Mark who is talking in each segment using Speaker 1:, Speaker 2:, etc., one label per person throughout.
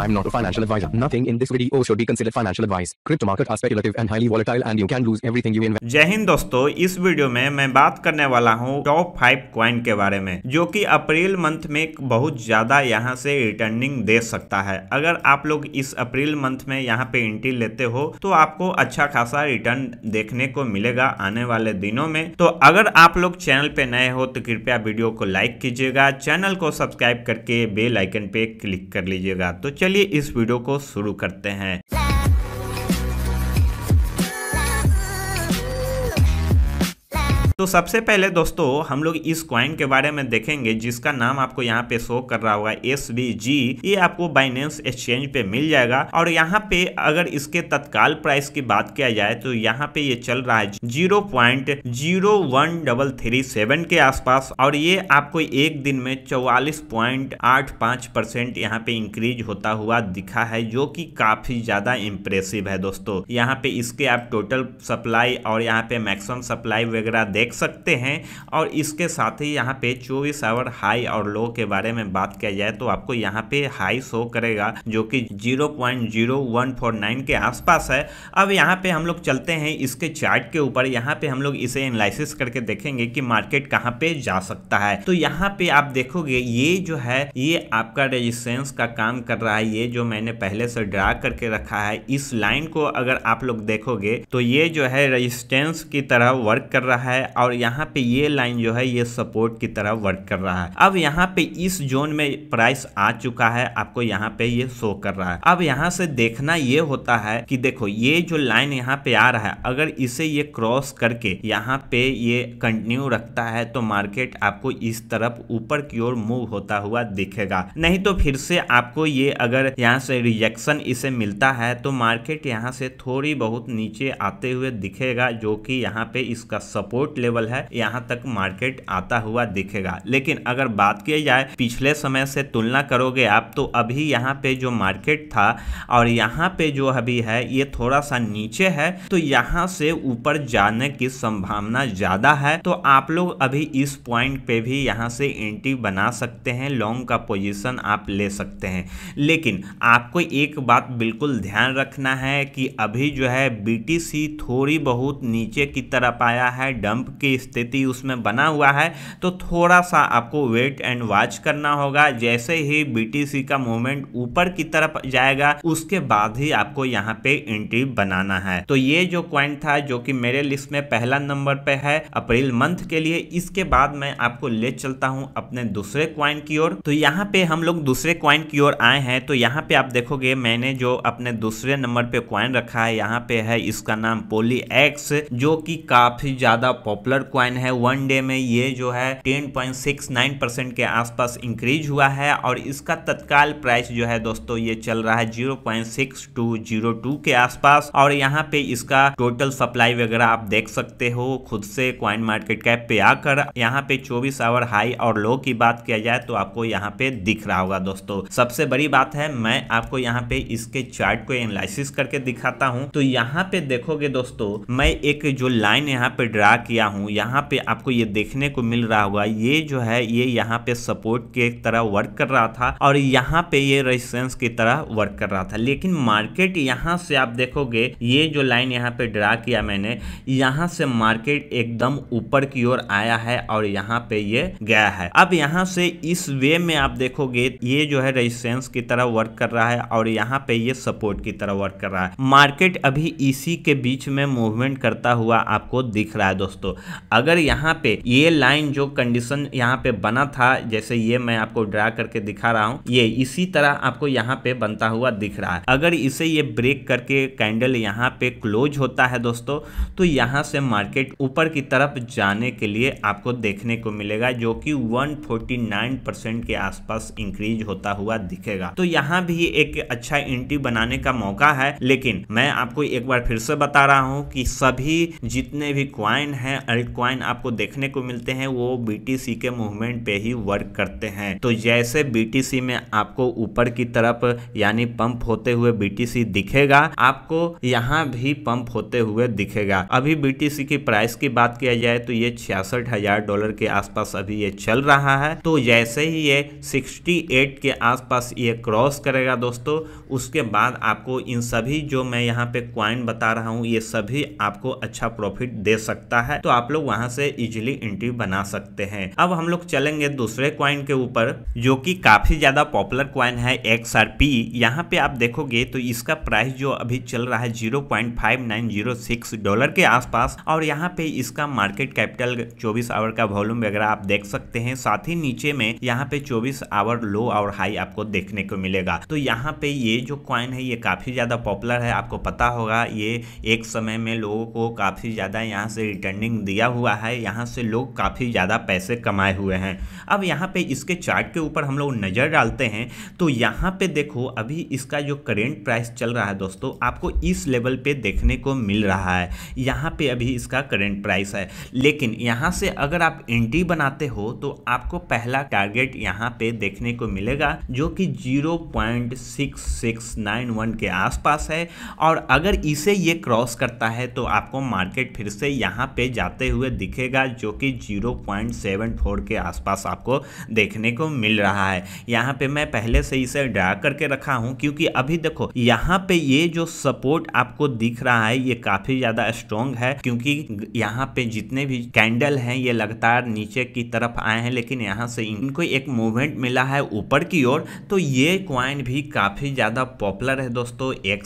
Speaker 1: I'm not a financial advisor. Nothing in this video should be considered financial advice. Crypto market are speculative and highly volatile and you can lose everything you invest. जय हिंद दोस्तों इस video में मैं बात करने वाला हूँ top five coin के बारे में जो कि अप्रैल मंथ में बहुत ज्यादा यहाँ से रिटर्निंग दे सकता है अगर आप लोग इस अप्रैल मंथ में यहाँ पे एंट्री लेते हो तो आपको अच्छा खासा रिटर्न देखने को मिलेगा आने वाले दिनों में तो अगर आप लोग चैनल पे नए हो तो कृपया वीडियो को लाइक कीजिएगा चैनल को सब्सक्राइब करके बेल आइकन पे क्लिक कर लीजिएगा तो चलिए इस वीडियो को शुरू करते हैं तो सबसे पहले दोस्तों हम लोग इस क्वाइन के बारे में देखेंगे जिसका नाम आपको यहाँ पे शो कर रहा होगा एस ये आपको बाइनेंस एक्सचेंज पे मिल जाएगा और यहाँ पे अगर इसके तत्काल प्राइस की बात किया जाए तो यहाँ पे ये चल रहा है zero point zero one double three seven के आसपास और ये आपको एक दिन में चौवालीस पॉइंट आठ पांच परसेंट यहाँ पे इंक्रीज होता हुआ दिखा है जो कि काफी ज्यादा इम्प्रेसिव है दोस्तों यहाँ पे इसके आप टोटल सप्लाई और यहाँ पे मैक्सिमम सप्लाई वगैरह देख देख सकते हैं और इसके साथ ही यहाँ पे चौबीस आवर हाई और लो के बारे में बात किया जाए तो आपको यहाँ पे हाई शो करेगा जो कि 0.0149 के आसपास है अब यहाँ पे हम लोग चलते हैं इसके चार्ट के ऊपर यहाँ पे हम लोग इसे एनालिसिस करके देखेंगे कि मार्केट कहाँ पे जा सकता है तो यहाँ पे आप देखोगे ये जो है ये आपका रेजिस्टेंस का काम कर रहा है ये जो मैंने पहले से ड्रा करके रखा है इस लाइन को अगर आप लोग देखोगे तो ये जो है रेजिस्टेंस की तरह वर्क कर रहा है और यहाँ पे ये लाइन जो है ये सपोर्ट की तरह वर्क कर रहा है अब यहाँ पे इस जोन में प्राइस आ चुका है आपको यहाँ पे ये शो कर रहा है अब यहाँ से देखना ये होता है कि देखो ये जो लाइन यहाँ पे आ रहा है अगर इसे ये क्रॉस करके यहाँ पे ये कंटिन्यू रखता है तो मार्केट आपको इस तरफ ऊपर की ओर मूव होता हुआ दिखेगा नहीं तो फिर से आपको ये अगर यहाँ से रिजेक्शन इसे मिलता है तो मार्केट यहाँ से थोड़ी बहुत नीचे आते हुए दिखेगा जो कि यहाँ पे इसका सपोर्ट लेवल है यहाँ तक मार्केट आता हुआ दिखेगा लेकिन अगर बात की जाए पिछले समय से तुलना करोगे आप तो अभी यहाँ पे जो मार्केट था और यहाँ पे जो अभी है ये थोड़ा सा नीचे है तो यहाँ से ऊपर जाने की संभावना ज़्यादा है तो आप लोग अभी इस पॉइंट पे भी यहाँ से एंट्री बना सकते हैं लॉन्ग का पोजीशन आप ले सकते हैं लेकिन आपको एक बात बिल्कुल ध्यान रखना है कि अभी जो है बीटीसी थोड़ी बहुत नीचे की तरफ आया है डंप की स्थिति उसमें बना हुआ है तो थोड़ा सा आपको वेट एंड वॉच करना होगा जैसे ही बीटीसी का मूवमेंट ऊपर की तरफ जाएगा उसके बाद ही आपको यहाँ पे एंट्री बनाना है तो ये जो क्वाइन था जो कि मेरे लिस्ट में पहला नंबर पे है अप्रैल मंथ के लिए इसके बाद मैं आपको ले चलता हूँ अपने दूसरे क्वाइन की ओर तो यहाँ पे हम लोग दूसरे क्वाइन की ओर आए हैं तो यहाँ पे आप देखोगे मैंने जो अपने दूसरे नंबर पे क्वाइन रखा है यहाँ पे है इसका नाम पोली एक्स जो कि काफी ज्यादा पॉपुलर पॉपुलर क्वाइन है वन डे में ये जो है ten point six nine percent के आसपास इंक्रीज हुआ है और इसका तत्काल प्राइस जो है दोस्तों ये चल रहा है zero point six two zero two के आसपास और यहाँ पे इसका टोटल सप्लाई वगैरह आप देख सकते हो खुद से क्वाइन मार्केट कैप पे आकर यहाँ पे चौबीस आवर हाई और लो की बात किया जाए तो आपको यहाँ पे दिख रहा होगा दोस्तों सबसे बड़ी बात है मैं आपको यहाँ पे इसके चार्ट को एनालिसिस करके दिखाता हूँ तो यहाँ पे देखोगे दोस्तों मैं एक जो लाइन यहाँ पे ड्रा किया हूँ यहाँ पे आपको ये देखने को मिल रहा होगा ये जो है ये यहाँ पे सपोर्ट के तरह वर्क कर रहा था और यहाँ पे ये रेजिस्टेंस की तरह वर्क कर रहा था लेकिन मार्केट यहाँ से आप देखोगे ये जो लाइन यहाँ पे ड्रा किया मैंने यहाँ से मार्केट एकदम ऊपर की ओर आया है और यहाँ पे ये गया है अब यहाँ से इस वे में आप देखोगे ये जो है रेजिस्टेंस की तरह वर्क कर रहा है और यहाँ पे ये सपोर्ट की तरह वर्क कर रहा है मार्केट अभी इसी के बीच में मूवमेंट करता हुआ आपको दिख रहा है दोस्तों अगर यहाँ पे ये लाइन जो कंडीशन यहाँ पे बना था जैसे ये मैं आपको ड्रा करके दिखा रहा हूँ ये इसी तरह आपको यहाँ पे बनता हुआ दिख रहा है अगर इसे ये ब्रेक करके कैंडल यहाँ पे क्लोज होता है दोस्तों तो यहाँ से मार्केट ऊपर की तरफ जाने के लिए आपको देखने को मिलेगा जो कि 149 परसेंट के आसपास इंक्रीज होता हुआ दिखेगा तो यहाँ भी एक अच्छा एंट्री बनाने का मौका है लेकिन मैं आपको एक बार फिर से बता रहा हूँ कि सभी जितने भी क्वाइन हैं अल्टकॉइन क्वाइन आपको देखने को मिलते हैं वो बीटीसी के मूवमेंट पे ही वर्क करते हैं तो जैसे बीटीसी में आपको ऊपर की तरफ यानी पंप होते हुए बीटीसी दिखेगा आपको यहाँ भी पंप होते हुए दिखेगा अभी बीटीसी की प्राइस की बात किया जाए तो ये छियासठ डॉलर के आसपास अभी ये चल रहा है तो जैसे ही ये सिक्सटी के आसपास ये क्रॉस करेगा दोस्तों उसके बाद आपको इन सभी जो मैं यहाँ पे क्वाइन बता रहा हूँ ये सभी आपको अच्छा प्रॉफिट दे सकता है तो आप आप लोग वहां से इजिली एंट्री बना सकते हैं अब हम लोग चलेंगे दूसरे क्वाइन के ऊपर जो कि काफी ज्यादा पॉपुलर क्वाइन है एक्स आर पी यहाँ पे आप देखोगे तो इसका प्राइस जो अभी चल रहा है zero point five nine zero six dollar के आसपास और यहाँ पे इसका मार्केट कैपिटल चौबीस आवर का वॉल्यूम वगैरह आप देख सकते हैं साथ ही नीचे में यहाँ पे चौबीस आवर लो और हाई आपको देखने को मिलेगा तो यहाँ पे ये जो क्वाइन है ये काफी ज्यादा पॉपुलर है आपको पता होगा ये एक समय में लोगों को काफी ज्यादा यहाँ से रिटर्निंग दिया हुआ है यहाँ से लोग काफ़ी ज़्यादा पैसे कमाए हुए हैं अब यहाँ पे इसके चार्ट के ऊपर हम लोग नज़र डालते हैं तो यहाँ पे देखो अभी इसका जो करेंट प्राइस चल रहा है दोस्तों आपको इस लेवल पे देखने को मिल रहा है यहाँ पे अभी इसका करेंट प्राइस है लेकिन यहाँ से अगर आप एंट्री बनाते हो तो आपको पहला टारगेट यहाँ पे देखने को मिलेगा जो कि जीरो के आसपास है और अगर इसे ये क्रॉस करता है तो आपको मार्केट फिर से यहाँ पे जा जाते हुए दिखेगा जो कि 0.74 के आसपास आपको देखने को मिल रहा है यहाँ पे मैं पहले से इसे ड्रा करके रखा हूँ क्योंकि अभी देखो यहाँ पे ये जो सपोर्ट आपको दिख रहा है ये काफ़ी ज़्यादा स्ट्रोंग है क्योंकि यहाँ पे जितने भी कैंडल हैं ये लगातार नीचे की तरफ आए हैं लेकिन यहाँ से इनको एक मूवमेंट मिला है ऊपर की ओर तो ये क्वाइन भी काफ़ी ज़्यादा पॉपुलर है दोस्तों एक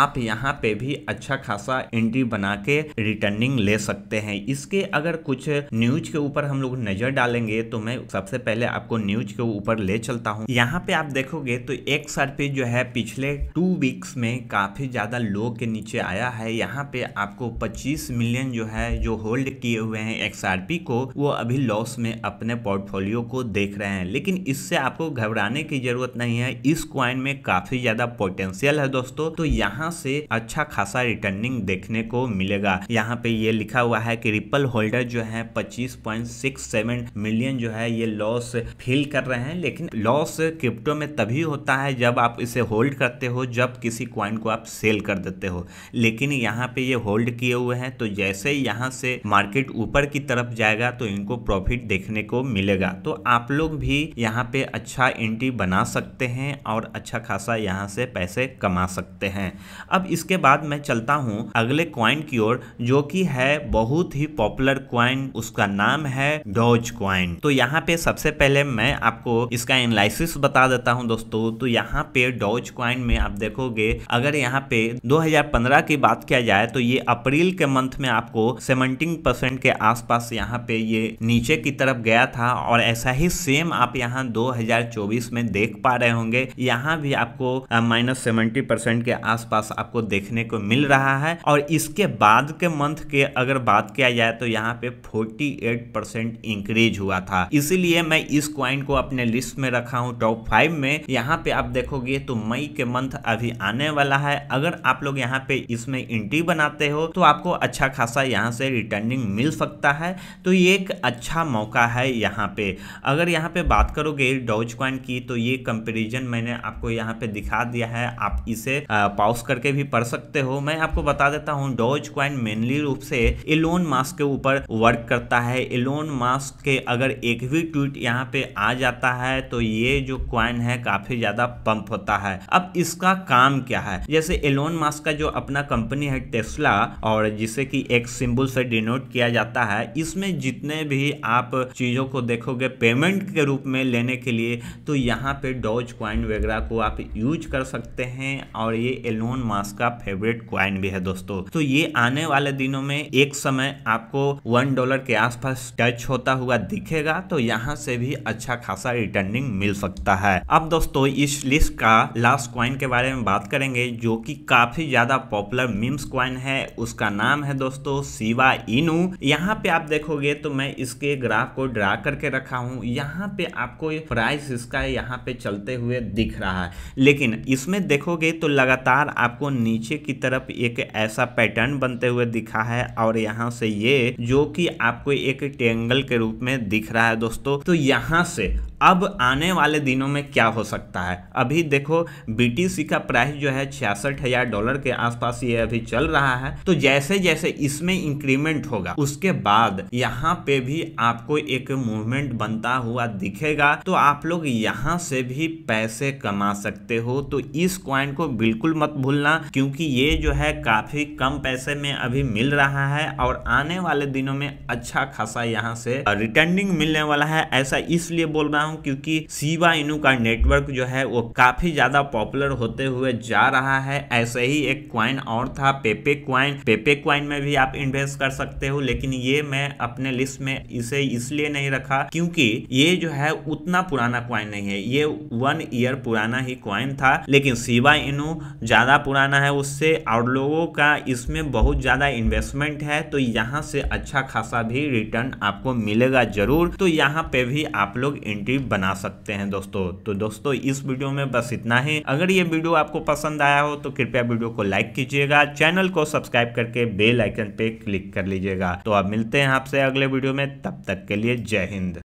Speaker 1: आप यहाँ पे भी अच्छा खासा एंट्री बना के रिटर्निंग ले सकते सकते हैं इसके अगर कुछ न्यूज के ऊपर हम लोग नजर डालेंगे तो मैं सबसे पहले आपको न्यूज के ऊपर ले चलता हूँ यहाँ पे आप देखोगे तो एक सर्फेस जो है पिछले टू वीक्स में काफी ज्यादा लो के नीचे आया है यहाँ पे आपको 25 मिलियन जो है जो होल्ड किए हुए हैं एक्सआरपी को वो अभी लॉस में अपने पोर्टफोलियो को देख रहे हैं लेकिन इससे आपको घबराने की जरूरत नहीं है इस क्वाइन में काफी ज्यादा पोटेंशियल है दोस्तों तो यहाँ से अच्छा खासा रिटर्निंग देखने को मिलेगा यहाँ पे ये लिखा लिखा हुआ है कि रिपल होल्डर जो है 25.67 मिलियन जो है ये लॉस फील कर रहे हैं लेकिन लॉस क्रिप्टो में तभी होता है जब आप इसे होल्ड करते हो जब किसी क्वाइन को आप सेल कर देते हो लेकिन यहाँ पे ये होल्ड किए हुए हैं तो जैसे यहाँ से मार्केट ऊपर की तरफ जाएगा तो इनको प्रॉफिट देखने को मिलेगा तो आप लोग भी यहाँ पे अच्छा एंट्री बना सकते हैं और अच्छा खासा यहाँ से पैसे कमा सकते हैं अब इसके बाद मैं चलता हूँ अगले क्वाइन की ओर जो कि है बहुत ही पॉपुलर क्वाइन उसका नाम है डॉज क्वाइन तो यहाँ पे सबसे पहले मैं आपको इसका एनालिसिस बता देता हूँ दोस्तों तो यहाँ पे डॉज क्वाइन में आप देखोगे अगर यहाँ पे 2015 की बात किया जाए तो ये अप्रैल के मंथ में आपको 17 परसेंट के आसपास यहाँ पे ये नीचे की तरफ गया था और ऐसा ही सेम आप यहाँ 2024 में देख पा रहे होंगे यहाँ भी आपको माइनस सेवेंटी परसेंट के आसपास आपको देखने को मिल रहा है और इसके बाद के मंथ के अगर बात किया जाए तो यहाँ पे 48 परसेंट इंक्रीज हुआ था इसीलिए मैं इस क्वाइन को अपने लिस्ट में रखा हूँ टॉप फाइव में यहाँ पे आप देखोगे तो मई के मंथ अभी आने वाला है अगर आप लोग यहाँ पे इसमें एंट्री बनाते हो तो आपको अच्छा खासा यहाँ से रिटर्निंग मिल सकता है तो ये एक अच्छा मौका है यहाँ पे अगर यहाँ पे बात करोगे डॉज क्वाइन की तो ये कंपेरिजन मैंने आपको यहाँ पे दिखा दिया है आप इसे पॉज करके भी पढ़ सकते हो मैं आपको बता देता हूँ डॉज क्वाइन मेनली रूप से एलोन मास्क के ऊपर वर्क करता है एलोन मास्क के अगर एक भी ट्वीट यहाँ पे आ जाता है तो ये जो क्वाइन है काफी ज्यादा पंप होता है अब इसका काम क्या है जैसे एलोन मास्क का जो अपना कंपनी है टेस्ला और जिसे कि एक सिंबल से डिनोट किया जाता है इसमें जितने भी आप चीजों को देखोगे पेमेंट के रूप में लेने के लिए तो यहाँ पे डॉज क्वाइन वगैरह को आप यूज कर सकते हैं और ये एलोन मास्क का फेवरेट क्वाइन भी है दोस्तों तो ये आने वाले दिनों में एक समय आपको वन डॉलर के आसपास टच होता हुआ दिखेगा तो यहाँ से भी अच्छा खासा रिटर्निंग मिल सकता है अब दोस्तों इस लिस्ट का लास्ट क्वाइन के बारे में बात करेंगे जो कि काफी ज्यादा पॉपुलर मीम्स क्वाइन है उसका नाम है दोस्तों सीवा इनु यहाँ पे आप देखोगे तो मैं इसके ग्राफ को ड्रा करके रखा हूँ यहाँ पे आपको प्राइस इसका यहाँ पे चलते हुए दिख रहा है लेकिन इसमें देखोगे तो लगातार आपको नीचे की तरफ एक ऐसा पैटर्न बनते हुए दिखा है और यहाँ यहाँ से ये जो कि आपको एक ट्रेंगल के रूप में दिख रहा है दोस्तों तो यहाँ से अब आने वाले दिनों में क्या हो सकता है अभी देखो बीटीसी का प्राइस जो है छियासठ हजार डॉलर के आसपास ये अभी चल रहा है तो जैसे जैसे इसमें इंक्रीमेंट होगा उसके बाद यहाँ पे भी आपको एक मूवमेंट बनता हुआ दिखेगा तो आप लोग यहाँ से भी पैसे कमा सकते हो तो इस क्वाइंट को बिल्कुल मत भूलना क्योंकि ये जो है काफी कम पैसे में अभी मिल रहा है और आने वाले दिनों में अच्छा खासा यहाँ से रिटर्निंग मिलने वाला है ऐसा इसलिए बोल रहा हूँ हूँ क्योंकि सीवा इनू का नेटवर्क जो है वो काफी ज्यादा पॉपुलर होते हुए जा रहा है ऐसे ही एक क्वाइन और था पेपे क्वाइन पेपे क्वाइन में भी आप इन्वेस्ट कर सकते हो लेकिन ये मैं अपने लिस्ट में इसे इसलिए नहीं रखा क्योंकि ये जो है उतना पुराना क्वाइन नहीं है ये वन ईयर पुराना ही क्वाइन था लेकिन सीवा इनू ज्यादा पुराना है उससे और लोगों का इसमें बहुत ज्यादा इन्वेस्टमेंट है तो यहाँ से अच्छा खासा भी रिटर्न आपको मिलेगा जरूर तो यहाँ पे भी आप लोग एंट्री बना सकते हैं दोस्तों तो दोस्तों इस वीडियो में बस इतना ही अगर ये वीडियो आपको पसंद आया हो तो कृपया वीडियो को लाइक कीजिएगा चैनल को सब्सक्राइब करके बेल आइकन पे क्लिक कर लीजिएगा तो अब मिलते हैं आपसे अगले वीडियो में तब तक के लिए जय हिंद